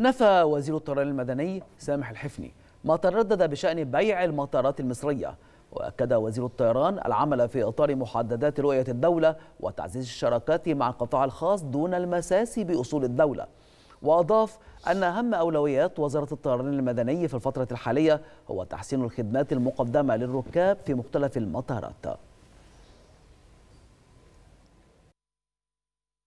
نفى وزير الطيران المدني سامح الحفني ما تردد بشأن بيع المطارات المصرية وأكد وزير الطيران العمل في إطار محددات رؤية الدولة وتعزيز الشراكات مع القطاع الخاص دون المساس بأصول الدولة وأضاف أن أهم أولويات وزارة الطيران المدني في الفترة الحالية هو تحسين الخدمات المقدمة للركاب في مختلف المطارات